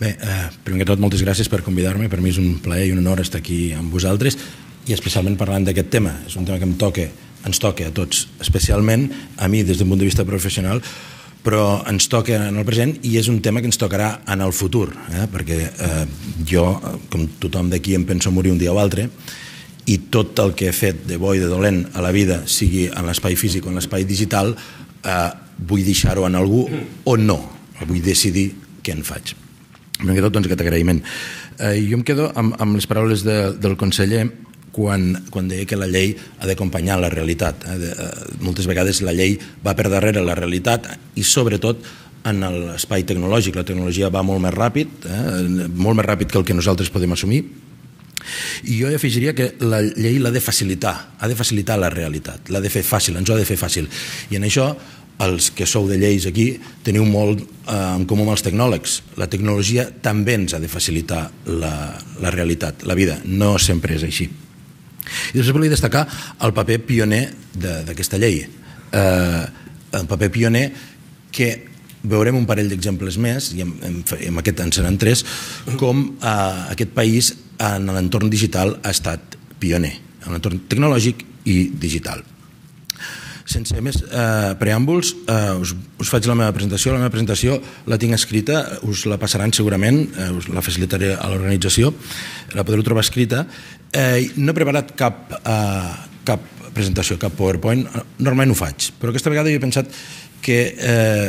Bé, eh, primer que tot, moltes gràcies per convidar-me. Per mi és un plaer i un honor estar aquí amb vosaltres i especialment parlant d'aquest tema. És un tema que em toca, ens toca a tots, especialment a mi des d'un punt de vista professional, però ens toca en el present i és un tema que ens tocarà en el futur, eh? perquè eh, jo, com tothom d'aquí, em penso morir un dia o altre, i tot el que he fet de bo i de dolent a la vida, sigui en l'espai físic o en l'espai digital, eh, vull deixar-ho en algú o no. Vull decidir què en faig. Primer que tot, doncs, aquest agraïment. Eh, jo em quedo amb, amb les paraules de, del conseller quan, quan deia que la llei ha d'acompanyar la realitat. Eh? De, eh, moltes vegades la llei va per darrere la realitat i, sobretot, en l'espai tecnològic. La tecnologia va molt més ràpid, eh? molt més ràpid que el que nosaltres podem assumir, i jo afegiria que la llei l'ha de facilitar, ha de facilitar la realitat, l'ha de fer fàcil, ens ho ha de fer fàcil. I en això els que sou de lleis aquí teniu molt eh, en comú amb els tecnòlegs. La tecnologia també ens ha de facilitar la, la realitat, la vida. No sempre és així. I després volia destacar el paper pioner d'aquesta llei. Eh, el paper pioner que veurem un parell d'exemples més, i en, en, en aquest en seran tres, com eh, aquest país en l'entorn digital ha estat pioner, en l'entorn tecnològic i digital. Sense més eh, preàmbuls, eh, us, us faig la meva presentació. La meva presentació la tinc escrita, us la passaran segurament, eh, us la facilitaré a l'organització, la podreu trobar escrita. Eh, no he preparat cap, eh, cap presentació, cap PowerPoint, normalment ho faig, però aquesta vegada he pensat que eh,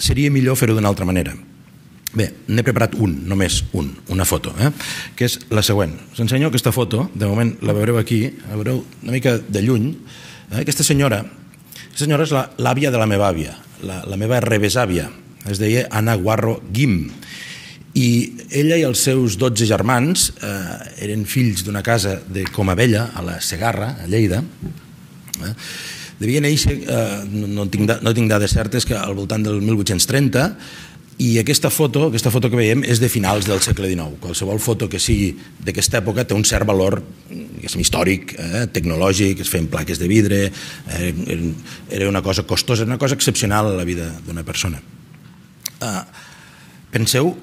seria millor fer-ho d'una altra manera. Bé, n'he preparat un, només un, una foto, eh? que és la següent. Us ensenyo aquesta foto, de moment la veureu aquí, la veureu una mica de lluny. Eh? Aquesta senyora la senyora és l'àvia de la meva àvia, la, la meva rebesàvia. Es deia Anna Guarro Guim. I ella i els seus 12 germans eh, eren fills d'una casa de Comabella, a la Segarra, a Lleida. Eh? Devien néixer, eh, no, tinc, no tinc dades certes, que al voltant del 1830 i aquesta foto, aquesta foto que veiem és de finals del segle XIX. Qualsevol foto que sigui d'aquesta època té un cert valor històric, eh, tecnològic, es feien plaques de vidre, eh, era una cosa costosa, una cosa excepcional a la vida d'una persona. Eh, penseu,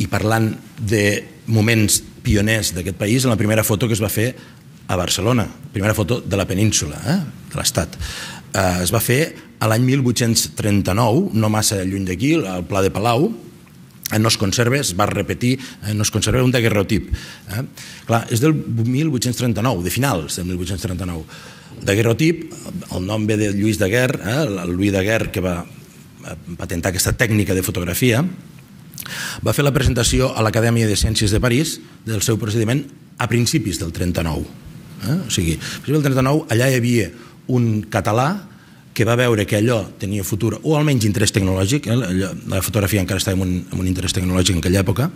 i parlant de moments pioners d'aquest país, en la primera foto que es va fer a Barcelona, primera foto de la península, eh, de l'estat eh, es va fer a l'any 1839, no massa lluny d'aquí, al Pla de Palau, eh, no es conserva, es va repetir, eh, no es conserva un daguerreotip. Eh? Clar, és del 1839, de finals del 1839. Daguerreotip, el nom ve de Lluís Daguer, eh? el Lluís Daguer que va eh, patentar aquesta tècnica de fotografia, va fer la presentació a l'Acadèmia de Ciències de París del seu procediment a principis del 39. Eh? O sigui, a principis del 39 allà hi havia un català que va veure que allò tenia futur, o almenys interès tecnològic, eh? la, la fotografia encara estava amb un, amb un interès tecnològic en aquella època,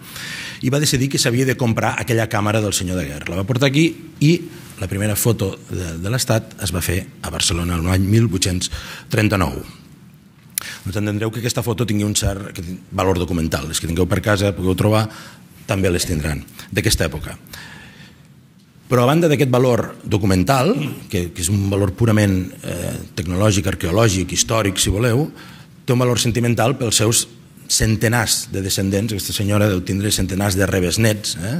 i va decidir que s'havia de comprar aquella càmera del senyor de Guerra. La va portar aquí i la primera foto de, de l'Estat es va fer a Barcelona l'any 1839. Doncs entendreu que aquesta foto tingui un cert valor documental. Les que tingueu per casa, pugueu trobar, també les tindran, d'aquesta època. Però a banda d'aquest valor documental, que, que és un valor purament eh, tecnològic, arqueològic, històric, si voleu, té un valor sentimental pels seus centenars de descendents, aquesta senyora deu tindre centenars de rebesnets, eh?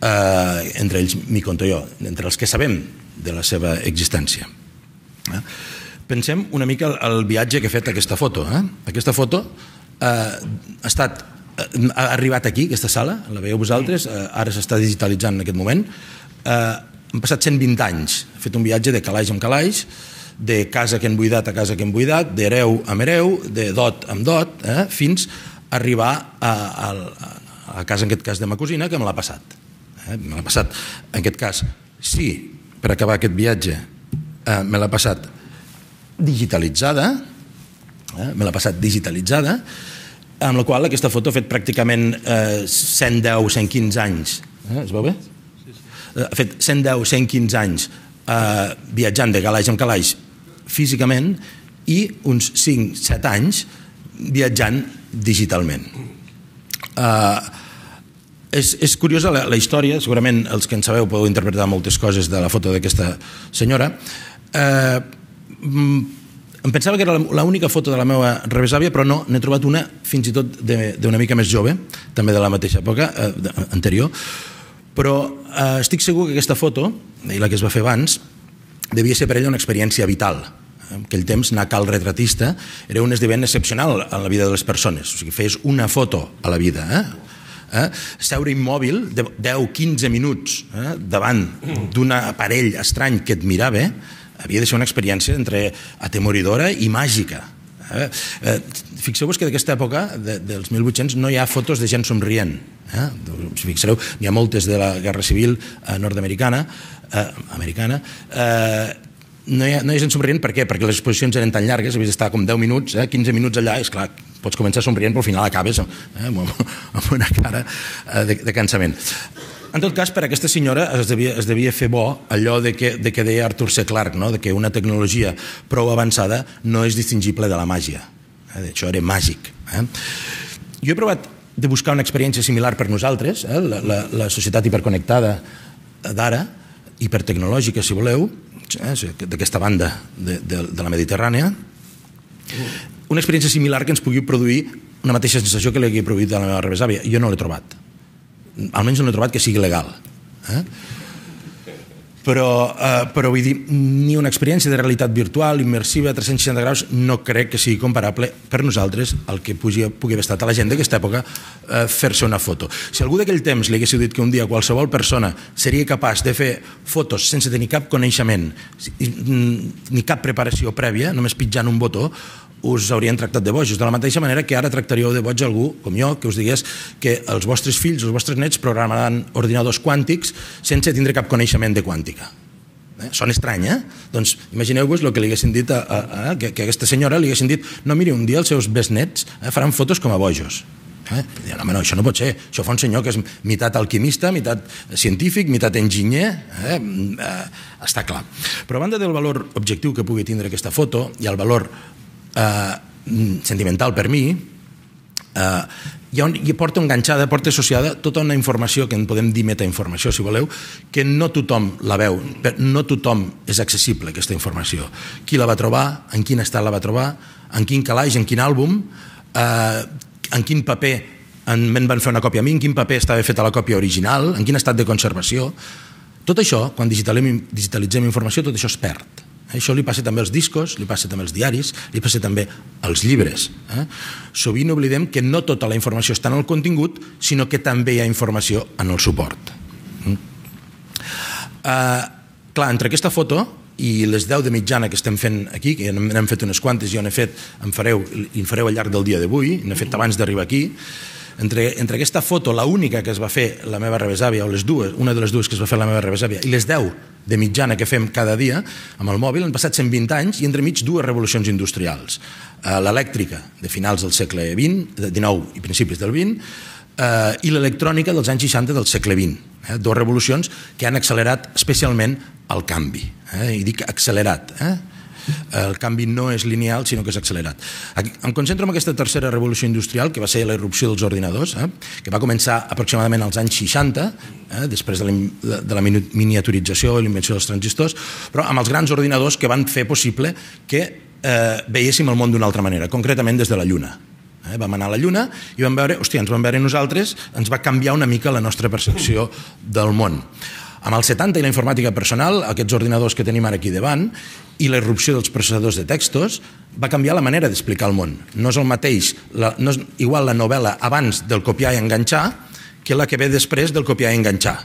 Eh, entre ells m'hi conto jo, entre els que sabem de la seva existència. Eh? Pensem una mica el, el viatge que ha fet aquesta foto. Eh? Aquesta foto eh, ha estat eh, ha arribat aquí, aquesta sala, la veieu vosaltres, eh, ara s'està digitalitzant en aquest moment, eh, han passat 120 anys. He fet un viatge de calaix en calaix, de casa que hem buidat a casa que hem buidat, d'hereu a hereu, de dot amb dot, eh, fins a arribar a, a, a casa, en aquest cas, de ma cosina, que me l'ha passat. Eh? Me l'ha passat, en aquest cas, sí, per acabar aquest viatge, eh, me l'ha passat digitalitzada, eh? me l'ha passat digitalitzada, amb la qual aquesta foto ha fet pràcticament eh, 110-115 anys. Eh? Es veu bé? Eh, ha fet 110, 115 anys eh, viatjant de calaix en calaix físicament i uns 5-7 anys viatjant digitalment. Eh, és, és curiosa la, la història, segurament els que en sabeu podeu interpretar moltes coses de la foto d'aquesta senyora. Eh, mm, em pensava que era l'única foto de la meva revesàvia, però no, n'he trobat una fins i tot d'una mica més jove, també de la mateixa època, eh, anterior, però eh, estic segur que aquesta foto, i la que es va fer abans, devia ser per ella una experiència vital. En aquell temps, anar cal retratista era un esdeveniment excepcional en la vida de les persones. O sigui, fes una foto a la vida, eh? eh? seure immòbil 10-15 minuts eh? davant d'un aparell estrany que et mirava havia de ser una experiència entre atemoridora i màgica Eh, eh? Fixeu-vos que d'aquesta època, de, dels 1800, no hi ha fotos de gent somrient. Eh? Si fixeu, n'hi ha moltes de la Guerra Civil eh, nord-americana, eh, americana, eh, no hi, ha, no hi ha gent somrient, per què? Perquè les exposicions eren tan llargues, havies d'estar com 10 minuts, eh, 15 minuts allà, és clar, pots començar somrient, però al final acabes eh, amb, amb una cara eh, de, de cansament. En tot cas, per aquesta senyora es devia, es devia fer bo allò de que, de que deia Arthur C. Clarke, no? de que una tecnologia prou avançada no és distingible de la màgia. Eh? Això era màgic. Eh? Jo he provat de buscar una experiència similar per nosaltres, eh? la, la, la societat hiperconnectada d'ara, hipertecnològica, si voleu, eh? d'aquesta banda de, de, de la Mediterrània, una experiència similar que ens pugui produir una mateixa sensació que l'hagués produït a la meva rebesàvia. Jo no l'he trobat almenys no he trobat que sigui legal. Eh? Però, eh, però vull dir, ni una experiència de realitat virtual, immersiva, a 360 graus, no crec que sigui comparable per nosaltres al que pugui, pugui haver estat a la gent d'aquesta època eh, fer-se una foto. Si algú d'aquell temps li haguéssiu dit que un dia qualsevol persona seria capaç de fer fotos sense tenir cap coneixement ni cap preparació prèvia, només pitjant un botó, us haurien tractat de bojos. De la mateixa manera que ara tractaríeu de boig algú, com jo, que us digués que els vostres fills, els vostres nets, programaran ordinadors quàntics sense tindre cap coneixement de quàntica. Eh? Són estrany, eh? Doncs imagineu-vos el que li haguessin dit a, a, a, que, que a aquesta senyora li haguessin dit no, miri, un dia els seus besnets eh, faran fotos com a bojos. Eh? Diuen, home, no, això no pot ser. Això fa un senyor que és meitat alquimista, meitat científic, meitat enginyer. Eh? Mm, eh, està clar. Però a banda del valor objectiu que pugui tindre aquesta foto i el valor eh, mm, sentimental per mi, eh, hi ha un, hi porta enganxada, porta associada tota una informació que en podem dir metainformació, si voleu, que no tothom la veu, no tothom és accessible, aquesta informació. Qui la va trobar, en quin estat la va trobar, en quin calaix, en quin àlbum, eh, en quin paper en, en van fer una còpia a mi, en quin paper estava feta la còpia original, en quin estat de conservació... Tot això, quan digitalitzem, digitalitzem informació, tot això es perd. Això li passa també als discos, li passa també als diaris, li passa també als llibres. Eh? Sovint oblidem que no tota la informació està en el contingut, sinó que també hi ha informació en el suport. Mm? Eh, clar, entre aquesta foto i les 10 de mitjana que estem fent aquí, que n'hem fet unes quantes, jo n'he fet, en fareu, en fareu al llarg del dia d'avui, n'he fet abans d'arribar aquí, entre, entre aquesta foto, la única que es va fer la meva revesàvia, o les dues, una de les dues que es va fer la meva revesàvia, i les 10 de mitjana que fem cada dia amb el mòbil, han passat 120 anys i entremig dues revolucions industrials. Eh, l'elèctrica, de finals del segle XX, de 19 i principis del XX, eh, i l'electrònica dels anys 60 del segle XX. Eh, dues revolucions que han accelerat especialment el canvi. Eh, I dic accelerat, eh? Eh, el canvi no és lineal, sinó que és accelerat. Em concentro en aquesta tercera revolució industrial, que va ser la irrupció dels ordinadors, eh, que va començar aproximadament als anys 60, eh, després de la, de la miniaturització i l'invenció dels transistors, però amb els grans ordinadors que van fer possible que eh, veiéssim el món d'una altra manera, concretament des de la Lluna. Eh? Vam anar a la Lluna i vam veure, hòstia, ens vam veure nosaltres, ens va canviar una mica la nostra percepció del món. Amb el 70 i la informàtica personal, aquests ordinadors que tenim ara aquí davant, i la irrupció dels processadors de textos, va canviar la manera d'explicar el món. No és el mateix, la, no és igual la novel·la abans del copiar i enganxar que la que ve després del copiar i enganxar.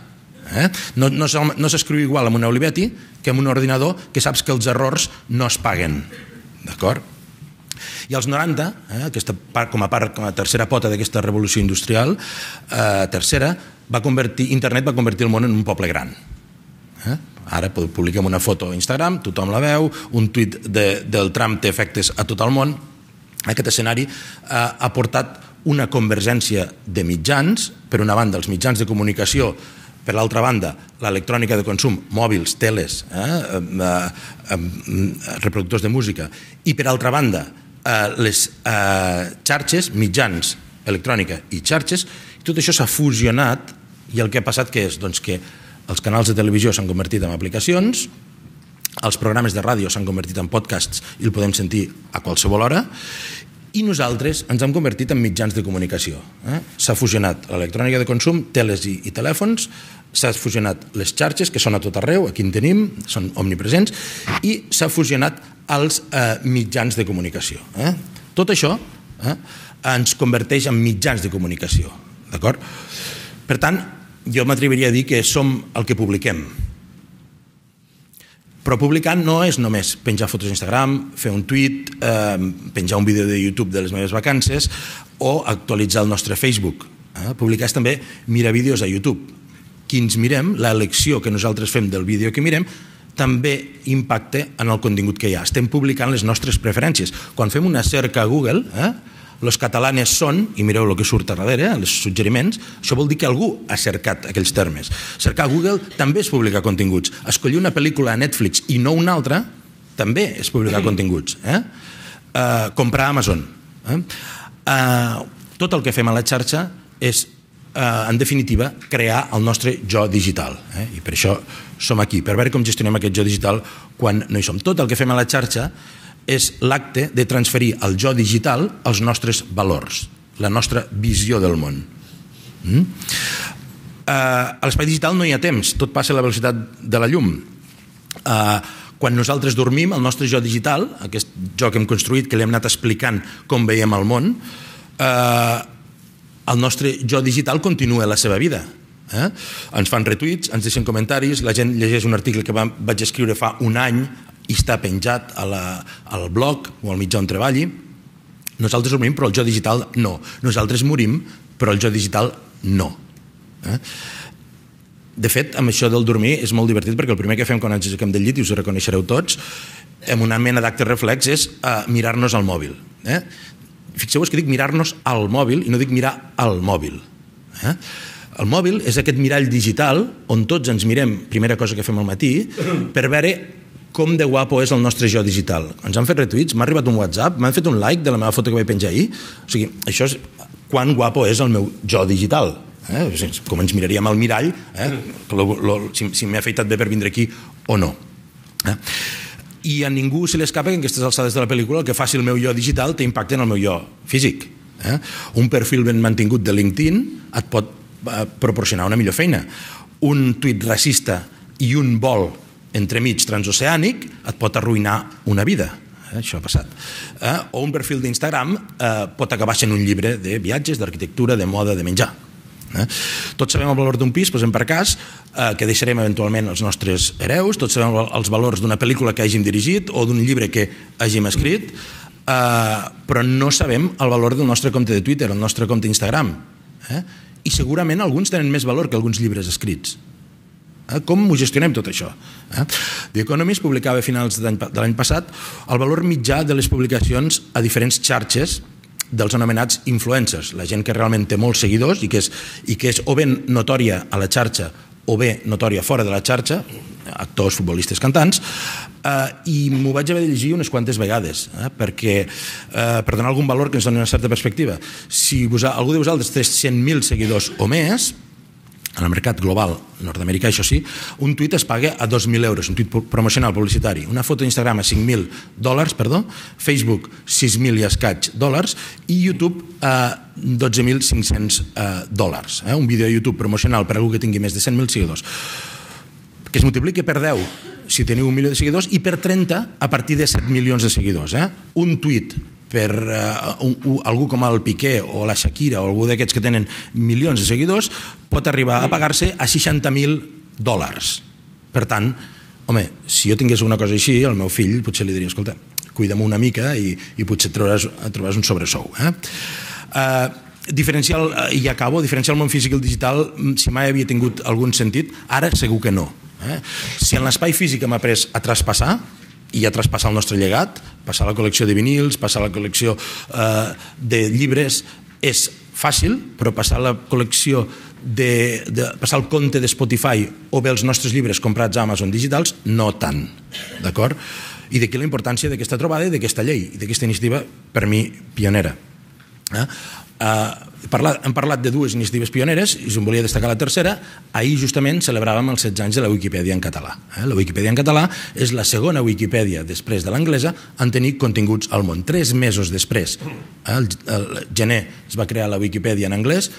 Eh? No, no, no s'escriu igual amb un Olivetti que amb un ordinador que saps que els errors no es paguen. D'acord? I als 90, eh, aquesta part, com a part, com a tercera pota d'aquesta revolució industrial, eh, tercera, va convertir, internet va convertir el món en un poble gran. Eh? Ara publiquem una foto a Instagram, tothom la veu, un tuit de, del Trump té efectes a tot el món. Aquest escenari eh, ha portat una convergència de mitjans, per una banda els mitjans de comunicació, per l'altra banda l'electrònica de consum, mòbils, teles, eh, eh, eh, reproductors de música, i per altra banda eh, les eh, xarxes, mitjans, electrònica i xarxes, tot això s'ha fusionat i el que ha passat que és doncs, que els canals de televisió s'han convertit en aplicacions, els programes de ràdio s'han convertit en podcasts i el podem sentir a qualsevol hora, i nosaltres ens hem convertit en mitjans de comunicació. Eh? S'ha fusionat l'electrònica de consum, teles i, i telèfons, s'ha fusionat les xarxes, que són a tot arreu, aquí en tenim, són omnipresents, i s'ha fusionat els eh, mitjans de comunicació. Eh? Tot això eh, ens converteix en mitjans de comunicació. D'acord? Per tant, jo m'atreviria a dir que som el que publiquem. Però publicar no és només penjar fotos a Instagram, fer un tuit, eh, penjar un vídeo de YouTube de les meves vacances o actualitzar el nostre Facebook. Eh? Publicar és també mirar vídeos a YouTube. Quins mirem, l'elecció que nosaltres fem del vídeo que mirem, també impacta en el contingut que hi ha. Estem publicant les nostres preferències. Quan fem una cerca a Google, eh, les catalanes són, i mireu el que surt a darrere, eh, els suggeriments, això vol dir que algú ha cercat aquells termes. Cercar a Google també és publicar continguts. Escollir una pel·lícula a Netflix i no una altra també és publicar continguts. Eh? Uh, comprar a Amazon. Eh? Uh, tot el que fem a la xarxa és eh, en definitiva, crear el nostre jo digital. Eh? I per això som aquí, per veure com gestionem aquest jo digital quan no hi som. Tot el que fem a la xarxa és l'acte de transferir al jo digital els nostres valors, la nostra visió del món. Mm? Eh, a l'espai digital no hi ha temps, tot passa a la velocitat de la llum. Eh, quan nosaltres dormim, el nostre jo digital, aquest jo que hem construït, que li hem anat explicant com veiem el món, eh, el nostre jo digital continua la seva vida. Eh? Ens fan retuits, ens deixen comentaris, la gent llegeix un article que va, vaig escriure fa un any i està penjat a la, al blog o al mitjà on treballi, nosaltres morim però el jo digital no. Nosaltres morim però el jo digital no. Eh? De fet, amb això del dormir és molt divertit perquè el primer que fem quan ens aixequem del llit, i us ho reconeixereu tots, amb una mena d'acte reflex és eh, mirar-nos al mòbil. Eh? Fixeu-vos que dic mirar-nos al mòbil i no dic mirar al mòbil. Eh? El mòbil és aquest mirall digital on tots ens mirem, primera cosa que fem al matí, per veure com de guapo és el nostre jo digital. Ens han fet retuits, m'ha arribat un WhatsApp, m'han fet un like de la meva foto que vaig penjar ahir. O sigui, això és quan guapo és el meu jo digital. Eh? Com ens miraríem al mirall, eh? lo, lo, si, si m'he afeitat bé per vindre aquí o no. Eh? I a ningú se li escapa que en aquestes alçades de la pel·lícula el que faci el meu jo digital té impacte en el meu jo físic. Eh? Un perfil ben mantingut de LinkedIn et pot eh, proporcionar una millor feina. Un tuit racista i un vol entremig transoceànic et pot arruïnar una vida eh, això ha passat, eh, o un perfil d'Instagram eh, pot acabar sent un llibre de viatges, d'arquitectura, de moda, de menjar. Eh? Tots sabem el valor d'un pis, posem doncs, per cas, eh, que deixarem eventualment els nostres hereus, tots sabem els valors d'una pel·lícula que hàgim dirigit o d'un llibre que hàgim escrit, eh, però no sabem el valor del nostre compte de Twitter, el nostre compte d'Instagram. Eh? I segurament alguns tenen més valor que alguns llibres escrits. Eh? Com ho gestionem tot això? Eh? The Economist publicava a finals de l'any passat el valor mitjà de les publicacions a diferents xarxes dels anomenats influencers, la gent que realment té molts seguidors i que és, i que és o ben notòria a la xarxa o bé notòria fora de la xarxa, actors, futbolistes, cantants, eh, i m'ho vaig haver de llegir unes quantes vegades, eh, perquè, eh, per donar algun valor que ens doni una certa perspectiva, si vos, algú de vosaltres té 100.000 seguidors o més, en el mercat global nord-americà, això sí, un tuit es paga a 2.000 euros, un tuit promocional publicitari. Una foto d'Instagram a 5.000 dòlars, perdó, Facebook 6.000 i escaig dòlars i YouTube a eh, 12.500 eh, dòlars. Eh? Un vídeo de YouTube promocional per a algú que tingui més de 100.000 seguidors que es multipliqui per 10 si teniu un milió de seguidors i per 30 a partir de 7 milions de seguidors. Eh? Un tuit per uh, un, un, algú com el Piqué o la Shakira o algú d'aquests que tenen milions de seguidors pot arribar a pagar-se a 60.000 dòlars. Per tant, home, si jo tingués una cosa així, el meu fill potser li diria, escolta, cuida'm una mica i, i potser et trobaràs, et trobaràs un sobresou. Eh? Uh, eh, diferenciar, eh, i ja acabo, diferenciar el món físic i el digital, mm, si mai havia tingut algun sentit, ara segur que no. Eh? Si en l'espai físic hem après a traspassar, i ja traspassar el nostre llegat, passar la col·lecció de vinils, passar la col·lecció eh, de llibres, és fàcil, però passar la col·lecció de, de passar el compte de Spotify o bé els nostres llibres comprats a Amazon digitals, no tant, d'acord? I d'aquí la importància d'aquesta trobada i d'aquesta llei i d'aquesta iniciativa, per mi, pionera. Eh? Eh, parlat, hem parlat de dues iniciatives pioneres i us en volia destacar la tercera. Ahir justament celebràvem els 16 anys de la Wikipedia en català. Eh? La Wikipedia en català és la segona Wikipedia després de l'anglesa en tenir continguts al món. Tres mesos després, eh, el, el gener es va crear la Wikipedia en anglès,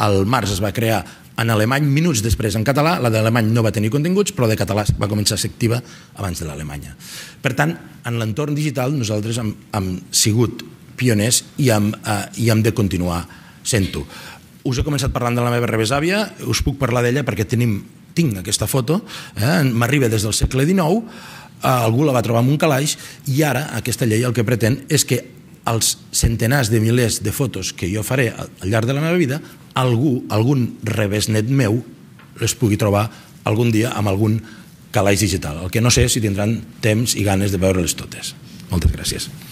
al març es va crear en alemany, minuts després en català, la d'alemany no va tenir continguts, però de català va començar a ser activa abans de l'Alemanya. Per tant, en l'entorn digital nosaltres hem, hem sigut pioners i hem, eh, i hem de continuar sento. Us he començat parlant de la meva rebesàvia, us puc parlar d'ella perquè tenim, tinc aquesta foto, eh? m'arriba des del segle XIX, eh, algú la va trobar en un calaix i ara aquesta llei el que pretén és que els centenars de milers de fotos que jo faré al llarg de la meva vida, algú, algun net meu, les pugui trobar algun dia amb algun calaix digital. El que no sé si tindran temps i ganes de veure-les totes. Moltes gràcies.